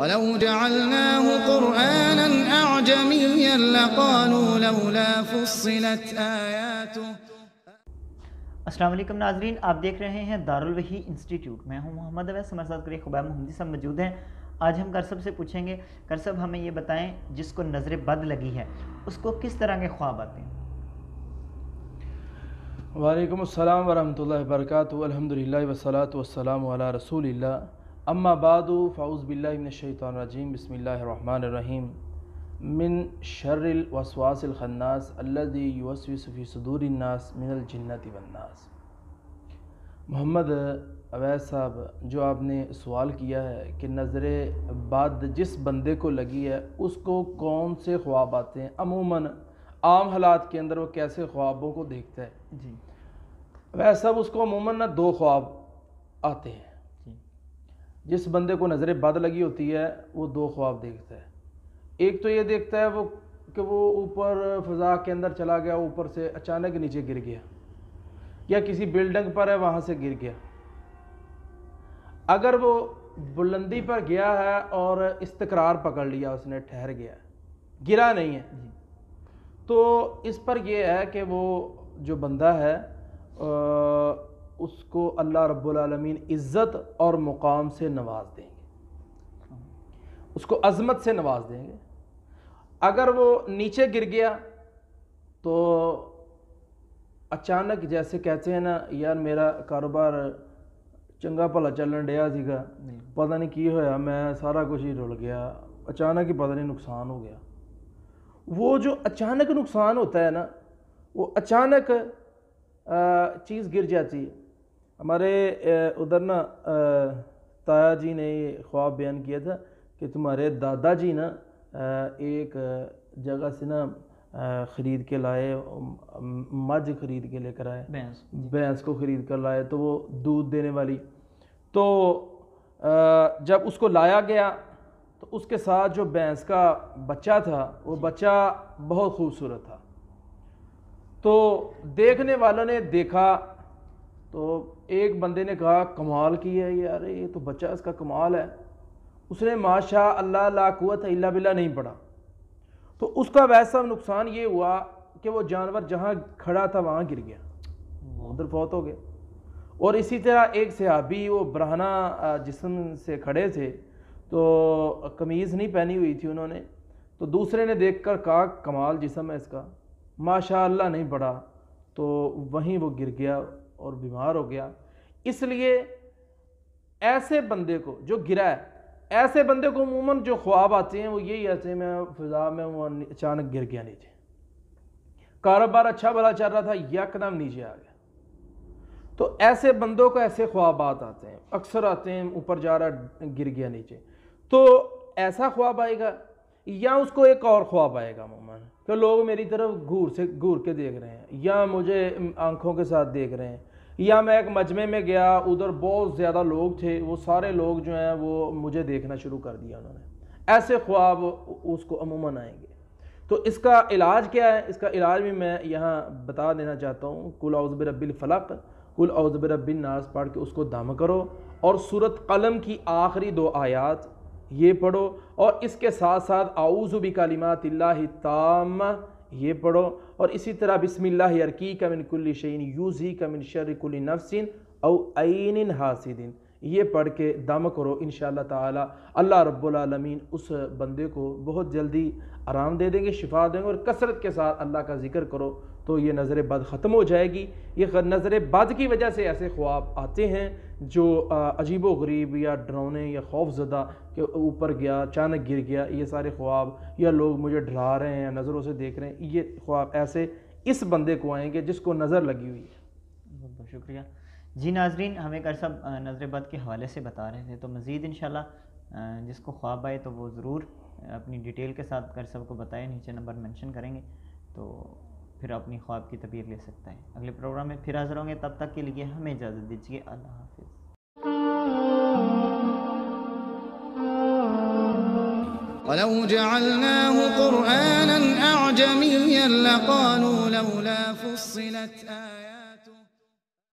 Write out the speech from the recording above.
ولو جعلناه قرآنا أعجميا لقالوا لولا فصلت آياته असलम नाजरीन आप देख रहे हैं दारुलवही इंस्टीट्यूट मैं हूं मोहम्मद अवैस हमारे साथ करिए खुबैब मोहम्मदी सब मौजूद हैं आज हम करसब से पूछेंगे करसब हमें ये बताएं जिसको नज़र बद लगी है उसको किस तरह के ख्वाब आते हैं वालेकुम अस्सलाम वरहमतुल्लाहि वबरकातुहू अल्हम्दुलिल्लाह वसलात वसलाम अला रसूलिल्लाह अम्मा बादु फ़ाउज़ बिल्लाशैतरजीम बसमीम मिन शर्रवसवासन्नास सदूरनास मिनल मिनलजन्नत वन्नास मोहम्मद अवैस साहब जो आपने सवाल किया है कि नज़र बाद जिस बंदे को लगी है उसको कौन से ख्वाब आते हैं अमूमन आम हालात के अंदर वो कैसे ख्वाबों को देखता है जी अवैस साहब उसको अमूमन ना दो ख्वाब आते हैं जिस बंदे को नज़र बद लगी होती है वो दो ख्वाब देखता है एक तो ये देखता है वो कि वो ऊपर फ़जा के अंदर चला गया ऊपर से अचानक नीचे गिर गया या किसी बिल्डिंग पर है वहाँ से गिर गया अगर वो बुलंदी पर गया है और इस्तकरार पकड़ लिया उसने ठहर गया गिरा नहीं है तो इस पर यह है कि वो जो बंदा है आ, उसको अल्लाह रब्बुलमीन इज़्ज़त और मुकाम से नवाज देंगे उसको अज़मत से नवाज देंगे अगर वो नीचे गिर गया तो अचानक जैसे कहते हैं ना यार मेरा कारोबार चंगा भला चलन डेगा नहीं पता नहीं की होया मैं सारा कुछ ही रुल गया अचानक ही पता नहीं नुकसान हो गया वो जो अचानक नुकसान होता है ना वो अचानक चीज़ गिर जाती है हमारे उधर ना ताया जी ने ये ख्वाब बयान किया था कि तुम्हारे दादा जी ना एक जगह से ना ख़रीद के लाए मज खरीद के लेकर आए भैंस को ख़रीद कर लाए तो वो दूध देने वाली तो जब उसको लाया गया तो उसके साथ जो भैंस का बच्चा था वो बच्चा बहुत खूबसूरत था तो देखने वालों ने देखा तो एक बंदे ने कहा कमाल की है यार ये तो बच्चा इसका कमाल है उसने माशा अल्लाह ला कुत अल्ला बिल्ला नहीं पढ़ा तो उसका वैसा नुकसान ये हुआ कि वो जानवर जहाँ खड़ा था वहाँ गिर गया उधर फौत हो गया और इसी तरह एक सहाबी वो बरहना जिसम से खड़े थे तो कमीज़ नहीं पहनी हुई थी उन्होंने तो दूसरे ने देख कर कहा कमाल जिसम है इसका माशा अल्लाह नहीं पढ़ा तो वहीं वो गिर गया और बीमार हो गया इसलिए ऐसे बंदे को जो गिरा है ऐसे बंदे को अमूमन जो ख्वाब आते हैं वो यही हैं मैं फिजा में वो अचानक गिर गया नीचे कारोबार अच्छा भला चल रहा था यकदम नीचे आ गया तो ऐसे बंदों को ऐसे ख्वाब आते हैं अक्सर आते हैं ऊपर जा रहा गिर गया नीचे तो ऐसा ख्वाब आएगा या उसको एक और ख्वाब आएगा अमूमन कि लोग मेरी तरफ घूर से घूर के देख रहे हैं या मुझे आंखों के साथ देख रहे हैं या मैं एक मजमे में गया उधर बहुत ज़्यादा लोग थे वो सारे लोग जो हैं वो मुझे देखना शुरू कर दिया उन्होंने ऐसे ख्वाब उसको अमूमन आएंगे तो इसका इलाज क्या है इसका इलाज भी मैं यहाँ बता देना चाहता हूँ कुल अवज़ब रबिल फ़लक कुल अवज़ब रबिन नाज पढ़ के उसको दम करो और सूरत कलम की आखिरी दो आयात ये पढ़ो और इसके साथ साथ आउज़ु भी कलिमात ताम ये पढ़ो और इसी तरह बिसमिल्लाह अरकी कमिनकुल्ल शैन यूजी कमिन शरकुल नफसिन और हासिदिन ये पढ़ के दम करो इन ताला अल्लाह रब्बुलमीन उस बंदे को बहुत जल्दी आराम दे देंगे शिफा देंगे और कसरत के साथ अल्लाह का जिक्र करो तो ये नज़र बद ख़त्म हो जाएगी ये नज़र बद की वजह से ऐसे ख्वाब आते हैं जो अजीब व गरीब या डरौने या खौफजदा के ऊपर गया अचानक गिर गया ये सारे ख्वाब या लोग मुझे डरा रहे हैं नज़रों से देख रहे हैं ये ख्वाब ऐसे इस बंदे को आएंगे जिसको नज़र लगी हुई है बहुत बहुत शुक्रिया जी नाजरीन हमें कर सब नज़र बद के हवाले से बता रहे थे तो मज़ीद इन जिसको ख्वाब आए तो वो ज़रूर अपनी डिटेल के साथ कर सब को बताएं नीचे नंबर मैंशन करेंगे तो फिर अपनी ख्वाब की तबीर ले सकता है अगले प्रोग्राम में फिर हाजिर होंगे तब तक के लिए हमें इजाज़त दीजिए अल्लाह हाफि ولو جعلناه قرآنا أعجميا لقالوا لولا فصلت آية